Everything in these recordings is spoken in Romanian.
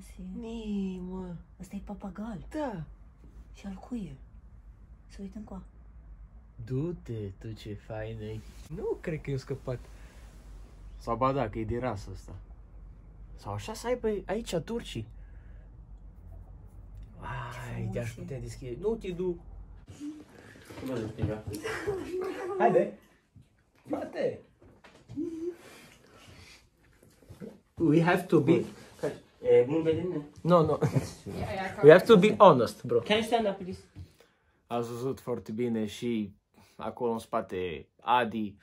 frumoase. Nii, mă. Ăsta e papagal. Da. Și al cui e? Să uităm cu Du-te, tu ce fain e. Nu cred că e scăpat. Sau ba da, că e de rasă asta. Sau așa să aibă aici turcii. Ai, te-aș putea deschide. Nu te du. Cum Haide! Bate! We have to be... Uh, no, no. we have to be honest, bro. Can you stand up, please? Ați văzut foarte bine și acolo în spate Adi,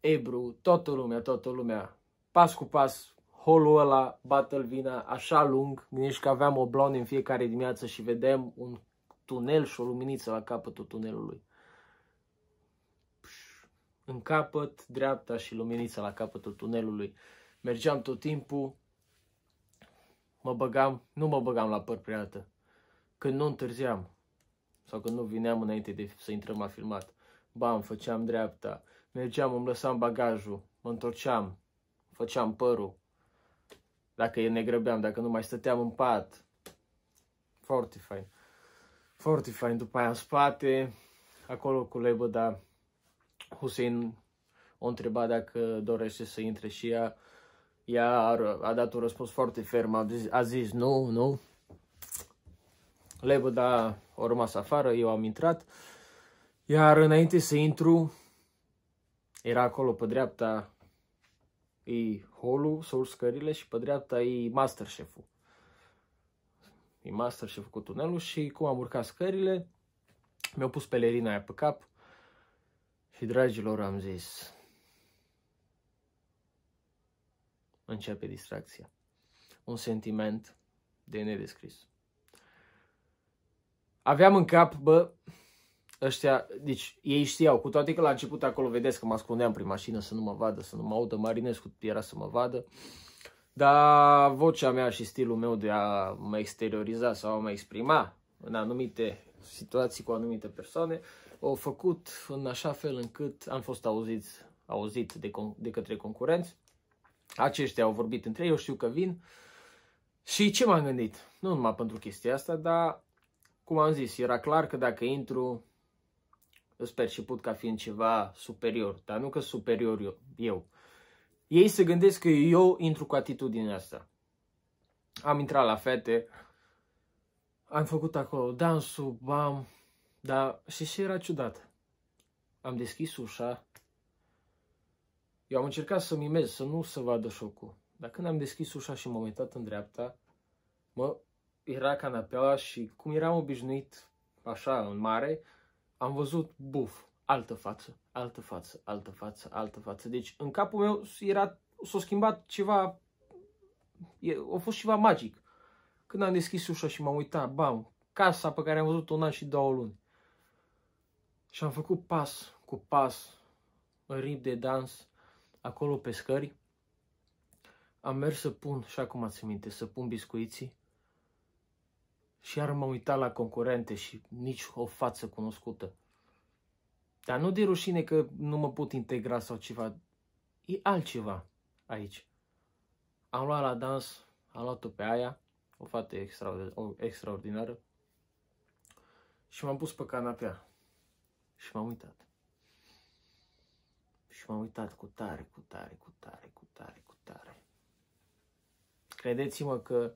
Ebru, toată lumea, toată lumea. Pas cu pas, holul ăla, battle vina, așa lung. Gândești că aveam oblon în fiecare dimineață și vedem un tunel și o luminiță la capătul tunelului. În capăt, dreapta și luminița la capătul tunelului. Mergeam tot timpul, mă băgam, nu mă băgam la păr prea altă. Când nu întârziam, sau când nu vineam înainte de să intrăm la filmat, bam, făceam dreapta, mergeam, îmi lăsam bagajul, mă întorceam, făceam părul, dacă ne grăbeam, dacă nu mai stăteam în pat. Foarte fain. Foarte fain. După aia în spate, acolo cu Lebăda, Hussein o întreba dacă dorește să intre și ea. Ea a, dat un răspuns foarte ferm, a zis, a zis nu, nu. Lebăda a rămas afară, eu am intrat. Iar înainte să intru, era acolo pe dreapta e holul, sau scările și pe dreapta e masterchef-ul. E masterchef cu tunelul și cum am urcat scările, mi-au pus pelerina aia pe cap și dragilor am zis, începe distracția. Un sentiment de nedescris. Aveam în cap, bă, ăștia, deci ei știau, cu toate că la început acolo vedeți că mă ascundeam prin mașină să nu mă vadă, să nu mă audă, Marinescu era să mă vadă, dar vocea mea și stilul meu de a mă exterioriza sau a mă exprima în anumite situații cu anumite persoane, au făcut în așa fel încât am fost auzit, auzit de, de către concurenți aceștia au vorbit între ei, eu știu că vin. Și ce m-am gândit? Nu numai pentru chestia asta, dar, cum am zis, era clar că dacă intru, îți perceput ca fiind ceva superior, dar nu că superior eu. eu. Ei se gândesc că eu intru cu atitudinea asta. Am intrat la fete, am făcut acolo dansul, bam, dar și ce era ciudat? Am deschis ușa, eu am încercat să mimez, să nu se vadă șocul. Dar când am deschis ușa și m-am uitat în dreapta, mă, era canapeaua și cum eram obișnuit așa în mare, am văzut buf, altă față, altă față, altă față, altă față. Deci în capul meu era, s-a schimbat ceva, e, a fost ceva magic. Când am deschis ușa și m-am uitat, bam, casa pe care am văzut-o un an și două luni. Și am făcut pas cu pas, în rit de dans, acolo pe scări, am mers să pun, și acum ați minte, să pun biscuiții și iar m-am uitat la concurente și nici o față cunoscută. Dar nu de rușine că nu mă pot integra sau ceva, e altceva aici. Am luat la dans, am luat-o pe aia, o fată extraordinară, și m-am pus pe canapea și m-am uitat și m-am uitat cu tare, cu tare, cu tare, cu tare, cu tare. Credeți-mă că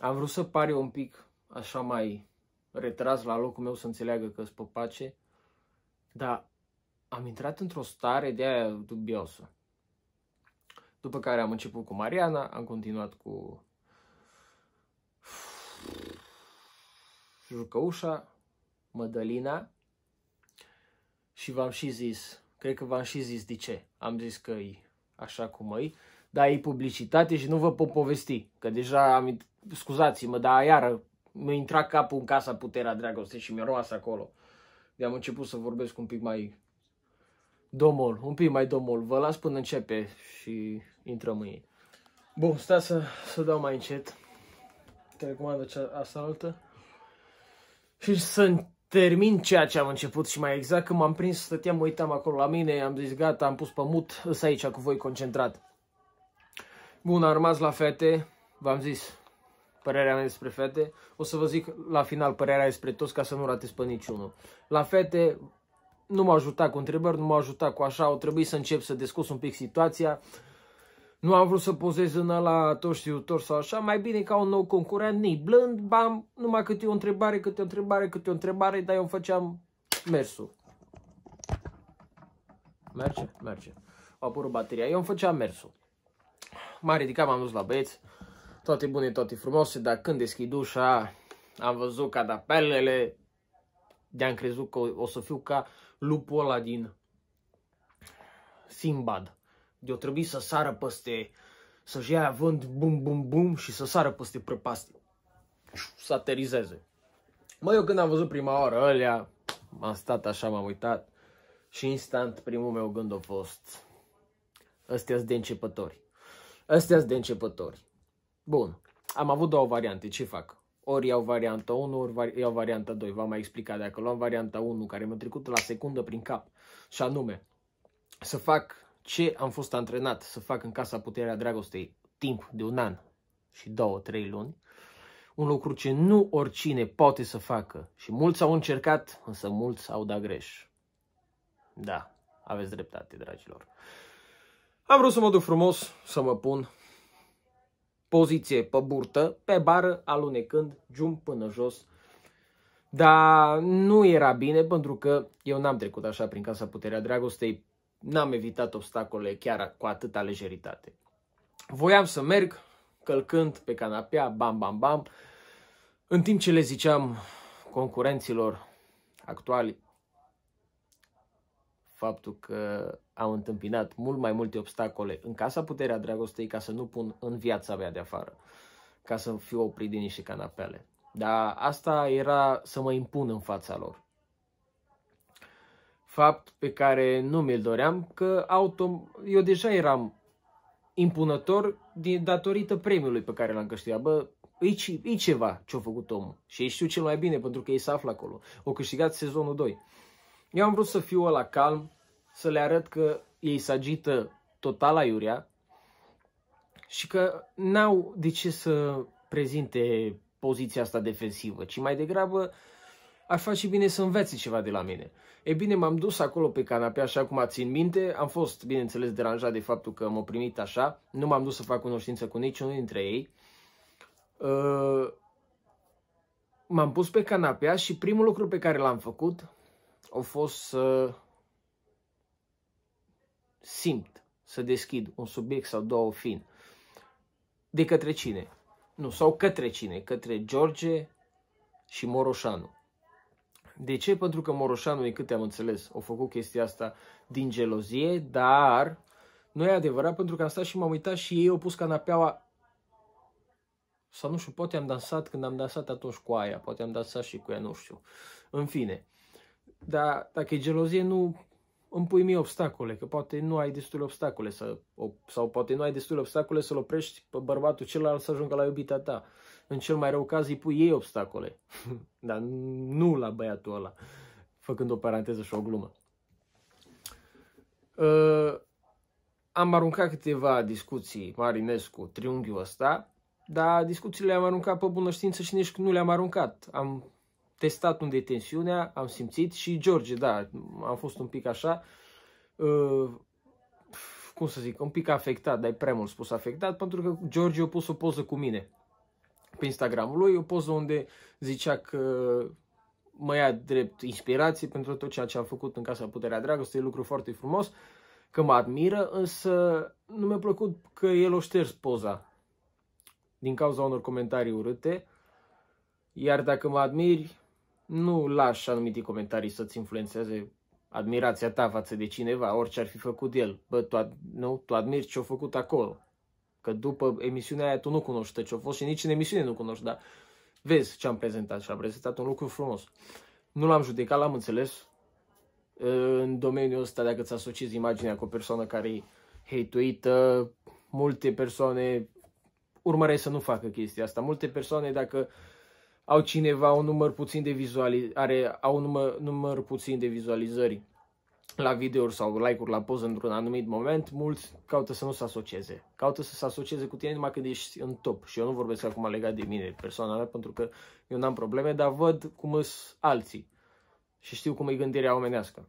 am vrut să pare un pic așa mai retras la locul meu să înțeleagă că sunt pe pace, dar am intrat într-o stare de aia dubiosă. După care am început cu Mariana, am continuat cu Jucăușa, Mădălina și v-am și zis Cred că v-am și zis de ce. Am zis că e așa cum e, dar e publicitate și nu vă pot povesti, că deja am... Scuzați-mă, dar iară mi-a intrat capul în casa puterea dragoste și mi-a roas acolo. De am început să vorbesc un pic mai domol, un pic mai domol. Vă las până începe și intrăm în ei. Bun, stai să, să dau mai încet. Te recomand asta altă. Și să termin ceea ce am început și mai exact când m-am prins, stăteam, mă uitam acolo la mine, am zis gata, am pus pe mut, îs aici cu voi concentrat. Bun, am rămas la fete, v-am zis părerea mea despre fete, o să vă zic la final părerea despre toți ca să nu ratez pe niciunul. La fete nu m-a ajutat cu întrebări, nu m-a ajutat cu așa, au trebuit să încep să descos un pic situația, nu am vrut să pozez în ăla tot știutor sau așa, mai bine ca un nou concurent, ni blând, bam, numai câte o întrebare, câte o întrebare, câte o întrebare, dar eu făceam mersul. Merge? Merge. A apărut bateria. Eu îmi făceam mersul. M-am ridicat, m-am dus la băieți, toate bune, toate frumoase, dar când deschid ușa, am văzut cadapelele, de-am crezut că o, o să fiu ca lupul ăla din Simbad de-o să sară peste, să-și ia vânt bum bum bum și să sară peste prăpastie. Să aterizeze. Mă, eu când am văzut prima oară ălea, am stat așa, m-am uitat și instant primul meu gând a fost ăstea de începători. ăstea de începători. Bun, am avut două variante, ce fac? Ori iau varianta 1, ori iau varianta 2. V-am mai explicat, dacă luam varianta 1, care mi-a trecut la secundă prin cap, și anume, să fac ce am fost antrenat să fac în Casa Puterea Dragostei timp de un an și două, trei luni, un lucru ce nu oricine poate să facă și mulți au încercat, însă mulți au dat greș. Da, aveți dreptate, dragilor. Am vrut să mă duc frumos, să mă pun poziție pe burtă, pe bară, alunecând, jum până jos. Dar nu era bine pentru că eu n-am trecut așa prin Casa Puterea Dragostei n-am evitat obstacole chiar cu atâta lejeritate. Voiam să merg călcând pe canapea, bam, bam, bam, în timp ce le ziceam concurenților actuali faptul că au întâmpinat mult mai multe obstacole în casa puterea dragostei ca să nu pun în viața mea de afară, ca să fiu oprit din niște canapele. Dar asta era să mă impun în fața lor fapt pe care nu mi-l doream, că auto, eu deja eram impunător din, datorită premiului pe care l-am câștigat. Bă, e, e ceva ce-a făcut omul și ei știu cel mai bine pentru că ei se află acolo. O câștigat sezonul 2. Eu am vrut să fiu la calm, să le arăt că ei se agită total aiurea și că n-au de ce să prezinte poziția asta defensivă, ci mai degrabă uh, ar face bine să înveți ceva de la mine. E bine, m-am dus acolo pe canapea, așa cum țin minte, am fost, bineînțeles, deranjat de faptul că m-au primit așa, nu m-am dus să fac cunoștință cu niciunul dintre ei. Uh, m-am pus pe canapea și primul lucru pe care l-am făcut a fost să simt, să deschid un subiect sau două fin. De către cine? Nu, sau către cine? Către George și Moroșanu. De ce? Pentru că Moroșanu, e câte am înțeles, a făcut chestia asta din gelozie, dar nu e adevărat pentru că am stat și m-am uitat și ei au pus canapeaua sau nu știu, poate am dansat când am dansat atunci cu aia, poate am dansat și cu ea, nu știu. În fine, dar dacă e gelozie, nu îmi pui mie obstacole, că poate nu ai destule obstacole să, sau poate nu ai destule obstacole să-l oprești pe bărbatul celălalt să ajungă la iubita ta. În cel mai rău caz îi pui ei obstacole. Dar nu la băiatul ăla, făcând o paranteză și o glumă. Uh, am aruncat câteva discuții, Marinescu, triunghiul ăsta, dar discuțiile le-am aruncat pe bună știință și nici nu le-am aruncat. Am testat unde e tensiunea, am simțit și George, da, am fost un pic așa, uh, cum să zic, un pic afectat, dar e prea mult spus afectat, pentru că George a pus o poză cu mine pe Instagramul lui o poză unde zicea că mă ia drept inspirație pentru tot ceea ce a făcut în Casa Puterea Dragostei, lucru foarte frumos, că mă admiră, însă nu mi-a plăcut că el o șters poza din cauza unor comentarii urâte, iar dacă mă admiri, nu lași anumite comentarii să-ți influențeze admirația ta față de cineva, orice ar fi făcut el. Bă, tu, ad- nu? tu admiri ce-a făcut acolo. Că după emisiunea aia tu nu cunoști ce a fost și nici în emisiune nu cunoști, dar vezi ce am prezentat și am prezentat un lucru frumos. Nu l-am judecat, l-am înțeles. În domeniul ăsta, dacă ți asociezi imaginea cu o persoană care e hate multe persoane urmăresc să nu facă chestia asta. Multe persoane, dacă au cineva un număr puțin de vizualizări, are, au un număr, număr puțin de vizualizări la videouri sau like-uri la poză într-un anumit moment, mulți caută să nu se asocieze. Caută să se asocieze cu tine numai când ești în top. Și eu nu vorbesc acum legat de mine, persoana mea, pentru că eu n-am probleme, dar văd cum sunt alții. Și știu cum e gândirea omenească.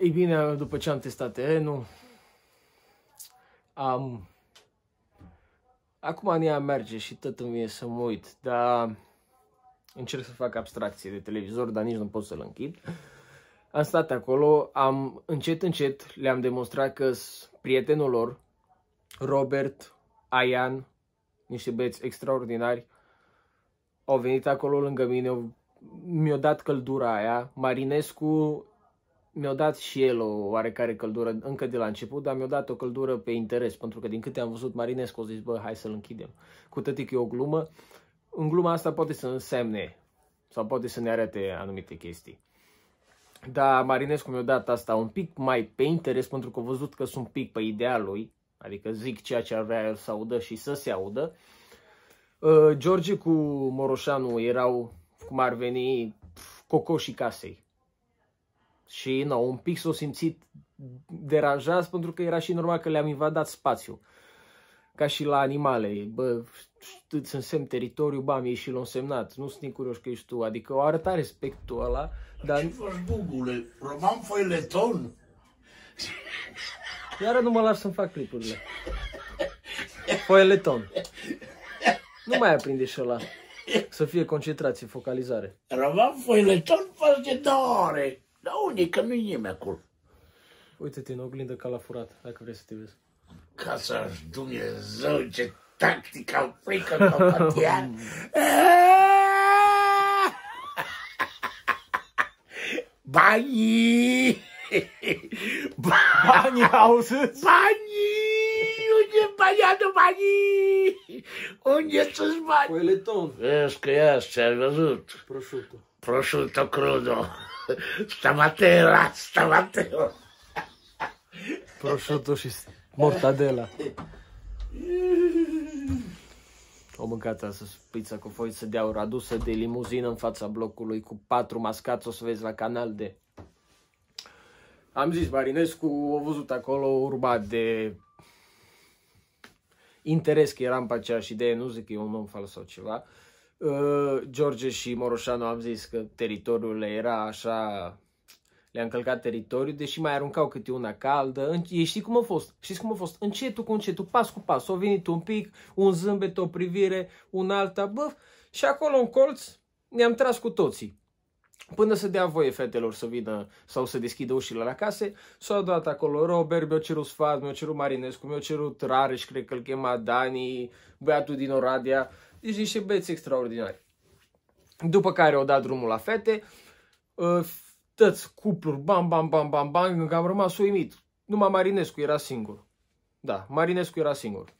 Ei bine, după ce am testat terenul, am... Acum în ea merge și tot îmi vine să mă uit, dar încerc să fac abstracție de televizor, dar nici nu pot să-l închid. Am stat acolo, am încet, încet le-am demonstrat că prietenul lor, Robert, Ayan, niște băieți extraordinari, au venit acolo lângă mine, mi-au dat căldura aia. Marinescu mi-a dat și el o oarecare căldură încă de la început, dar mi-a dat o căldură pe interes, pentru că din câte am văzut Marinescu, au zis, bă, hai să-l închidem. Cu tătic e o glumă. În gluma asta poate să însemne sau poate să ne arate anumite chestii. Dar Marinescu mi-a dat asta un pic mai pe interes pentru că a văzut că sunt un pic pe ideea lui, adică zic ceea ce avea el să audă și să se audă. Uh, George cu Moroșanu erau, cum ar veni, cocoșii casei. Și no, un pic s-au simțit deranjați pentru că era și normal că le-am invadat spațiu, Ca și la animale, bă, îți însemn teritoriu, bam, ești și l însemnat. Nu sunt curioși că ești tu. Adică o arăta respectul ăla, dar... Ce faci, Bugule? Roman foileton? Iară nu mă las să-mi fac clipurile. Foileton. Nu mai aprinde și ăla. Să fie concentrație, focalizare. Roman foileton faci de doare. Dar unde? Că nu-i nimeni acolo. Uite-te în oglindă ca la furat, dacă vrei să te vezi. Casa Dumnezeu, ce tactical freakonopatia. Bani! Bani houses! Bani! nie bania do bani! On nie coś bani! Poeleton. Wiesz, jest, czerwę rzut. Prosciutto. Prosciutto crudo. Stamatera, stamatera. Prosciutto jest mortadela. O mâncat să pizza cu foiță de aur adusă de limuzină în fața blocului cu patru mascați, o să vezi la canal de... Am zis, Marinescu o văzut acolo urmat de interes că eram pe aceeași idee, nu zic că e un om fals sau ceva. Uh, George și Moroșanu am zis că teritoriul era așa le-a încălcat teritoriul, deși mai aruncau câte una caldă. Ei știi cum a fost? Știți cum a fost? Încetul cu încetul, pas cu pas. Au venit un pic, un zâmbet, o privire, un alta, băf. Și acolo în colț ne-am tras cu toții. Până să dea voie fetelor să vină sau să deschidă ușile la case, s-au dat acolo Robert, mi-a cerut sfat, mi-a cerut Marinescu, mi-a cerut Rareș, cred că îl chema Dani, băiatul din Oradea, deci niște beți extraordinari. După care au dat drumul la fete, ă, tăți cupluri, bam, bam, bam, bam, bam, că am rămas uimit. Numai Marinescu era singur. Da, Marinescu era singur.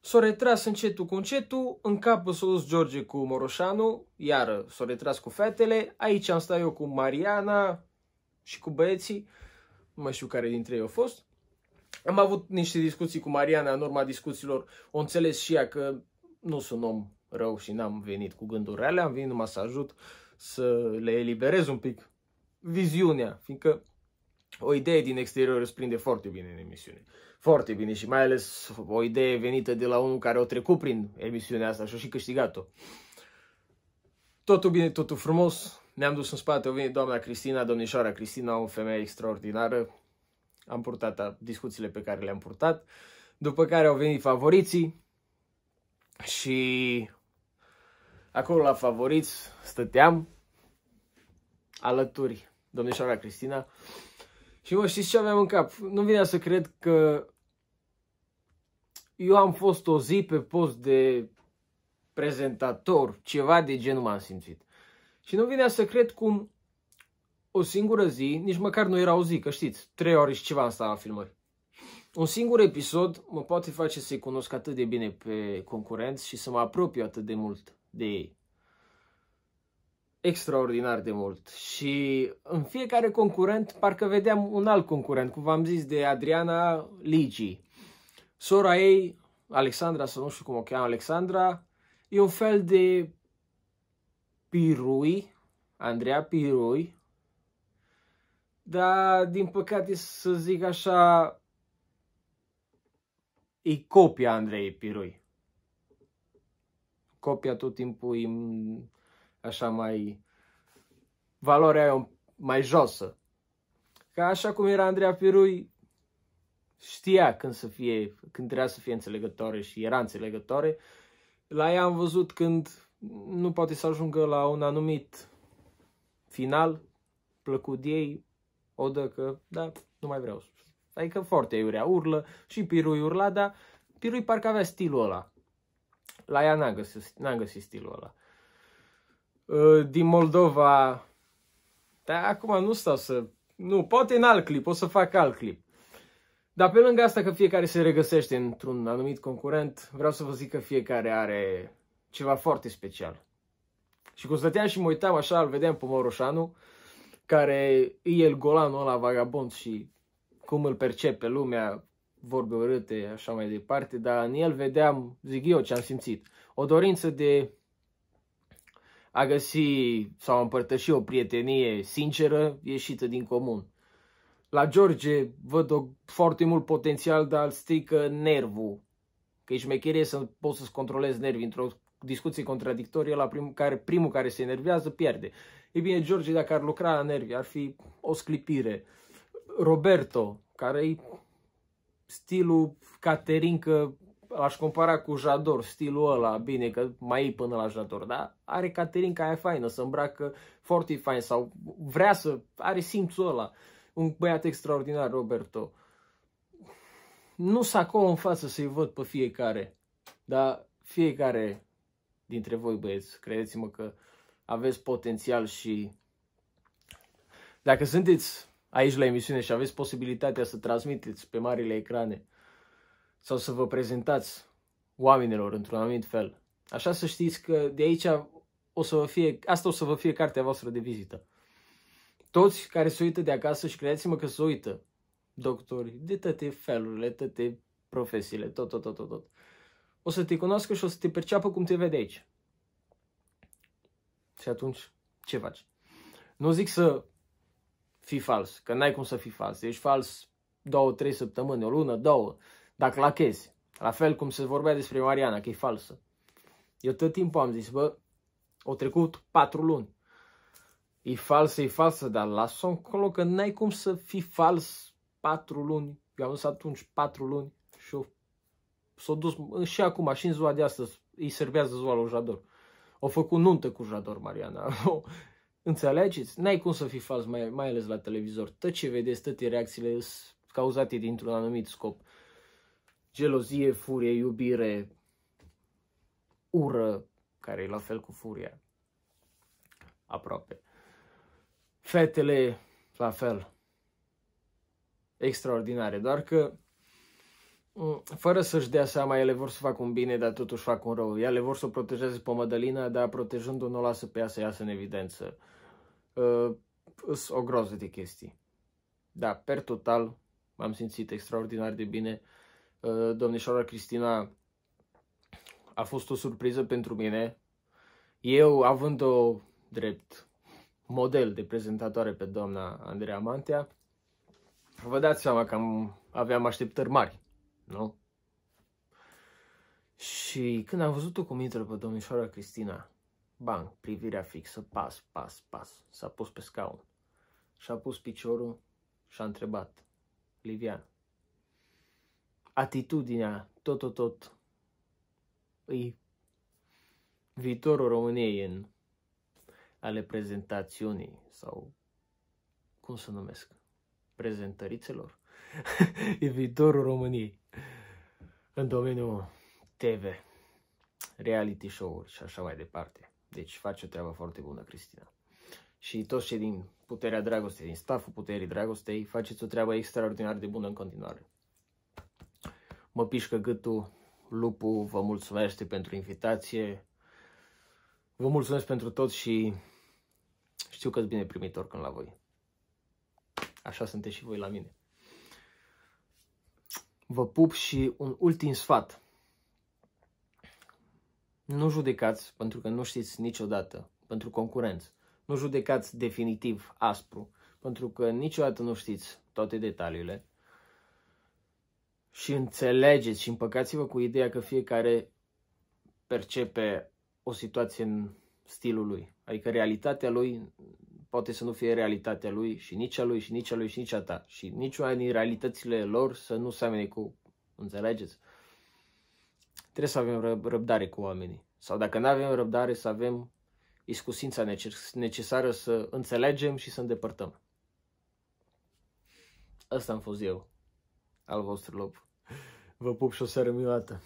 s a retras încetul cu încetul, în capul s-a dus George cu Moroșanu, iar s a retras cu fetele, aici am stat eu cu Mariana și cu băieții, nu mai știu care dintre ei au fost. Am avut niște discuții cu Mariana, în urma discuțiilor o înțeles și ea că nu sunt om rău și n-am venit cu gânduri rele, am venit numai să ajut să le eliberez un pic viziunea, fiindcă o idee din exterior îți prinde foarte bine în emisiune. Foarte bine și mai ales o idee venită de la unul care o trecut prin emisiunea asta și a și câștigat-o. Totul bine, totul frumos. Ne-am dus în spate, a venit doamna Cristina, domnișoara Cristina, o femeie extraordinară. Am purtat discuțiile pe care le-am purtat. După care au venit favoriții și acolo la favoriți stăteam alături domnișoara Cristina. Și mă, știți ce aveam în cap? Nu vine să cred că eu am fost o zi pe post de prezentator, ceva de genul m-am simțit. Și nu vine să cred cum o singură zi, nici măcar nu era o zi, că știți, trei ore și ceva am stat la filmări. Un singur episod mă poate face să-i cunosc atât de bine pe concurenți și să mă apropiu atât de mult de ei extraordinar de mult și în fiecare concurent parcă vedeam un alt concurent, cum v-am zis, de Adriana Ligi. Sora ei, Alexandra, să nu știu cum o cheamă, Alexandra, e un fel de Pirui, Andreea Pirui, dar din păcate să zic așa, e copia Andrei Pirui. Copia tot timpul îi așa mai valoarea aia mai josă. Ca așa cum era Andreea Pirui, știa când să fie, când trebuia să fie înțelegătoare și era înțelegătoare. La ea am văzut când nu poate să ajungă la un anumit final, plăcut ei, o dă că, da, nu mai vreau. Adică foarte iurea urlă și Pirui urla, dar Pirui parcă avea stilul ăla. La ea n-a găsit, n-a găsit stilul ăla. Ă, din Moldova. Dar acum nu stau să... Nu, poate în alt clip, o să fac alt clip. Dar pe lângă asta că fiecare se regăsește într-un anumit concurent, vreau să vă zic că fiecare are ceva foarte special. Și cum stăteam și mă uitam așa, îl vedeam pe Moroșanu, care e el golanul ăla vagabond și cum îl percepe lumea, vorbe urâte, așa mai departe, dar în el vedeam, zic eu, ce am simțit. O dorință de a găsi sau a împărtăși o prietenie sinceră ieșită din comun. La George văd o, foarte mult potențial, dar strică nervul. Că e șmecherie să poți să-ți controlezi nervii într-o discuție contradictorie la prim, care, primul care se enervează pierde. Ei bine, George, dacă ar lucra la nervi, ar fi o sclipire. Roberto, care e stilul caterincă l-aș compara cu Jador, stilul ăla, bine că mai e până la Jador, dar are care e faină, se îmbracă foarte fain sau vrea să, are simțul ăla. Un băiat extraordinar, Roberto. Nu s acolo în față să-i văd pe fiecare, dar fiecare dintre voi băieți, credeți-mă că aveți potențial și dacă sunteți aici la emisiune și aveți posibilitatea să transmiteți pe marile ecrane sau să vă prezentați oamenilor într-un anumit fel. Așa să știți că de aici o să vă fie, asta o să vă fie cartea voastră de vizită. Toți care se uită de acasă și credeți-mă că se uită, doctori, de toate felurile, toate profesiile, tot, tot, tot, tot, tot. O să te cunoască și o să te perceapă cum te vede aici. Și atunci, ce faci? Nu zic să fii fals, că n-ai cum să fii fals. Ești fals două, trei săptămâni, o lună, două dacă la chezi. La fel cum se vorbea despre Mariana, că e falsă. Eu tot timpul am zis, bă, au trecut patru luni. E falsă, e falsă, dar lasă-o încolo că n-ai cum să fii fals patru luni. Eu am zis atunci patru luni și s-a dus și acum, și în ziua de astăzi, îi servează ziua lui Jador. O făcut nuntă cu Jador, Mariana. Înțelegeți? N-ai cum să fii fals, mai, mai ales la televizor. Tot ce vedeți, toate reacțiile sunt cauzate dintr-un anumit scop gelozie, furie, iubire, ură, care e la fel cu furia, aproape. Fetele, la fel, extraordinare, doar că mm, fără să-și dea seama, ele vor să facă un bine, dar totuși fac un rău. Ele vor să o protejeze pe Mădălina, dar protejându-o nu o lasă pe ea să iasă în evidență. Uh, o groză de chestii. Da, per total, m-am simțit extraordinar de bine. Uh, domnișoara Cristina a fost o surpriză pentru mine. Eu, având-o drept model de prezentatoare pe doamna Andreea Mantea, vă dați seama că am, aveam așteptări mari, nu? Și când am văzut-o cum intră pe domnișoara Cristina, bang, privirea fixă, pas, pas, pas, s-a pus pe scaun și-a pus piciorul și-a întrebat, Livian, atitudinea, tot, tot, tot, îi viitorul României în ale prezentațiunii sau cum să numesc, prezentărițelor, e viitorul României în domeniul TV, reality show-uri și așa mai departe. Deci face o treabă foarte bună, Cristina. Și toți cei din Puterea Dragostei, din staful Puterii Dragostei, faceți o treabă extraordinar de bună în continuare. Mă pișcă gâtul. Lupu, vă mulțumesc pentru invitație. Vă mulțumesc pentru tot și știu că-s bine primit oricând la voi. Așa sunteți și voi la mine. Vă pup și un ultim sfat. Nu judecați, pentru că nu știți niciodată, pentru concurenți. Nu judecați definitiv, aspru, pentru că niciodată nu știți toate detaliile și înțelegeți și împăcați-vă cu ideea că fiecare percepe o situație în stilul lui. Adică realitatea lui poate să nu fie realitatea lui și nici a lui și nici a lui și nici a ta. Și nici una din realitățile lor să nu seamene cu, înțelegeți? Trebuie să avem răbdare cu oamenii. Sau dacă nu avem răbdare, să avem iscusința necesară să înțelegem și să îndepărtăm. Ăsta am fost eu, al vostru lopu. v Pupšo Seremivate.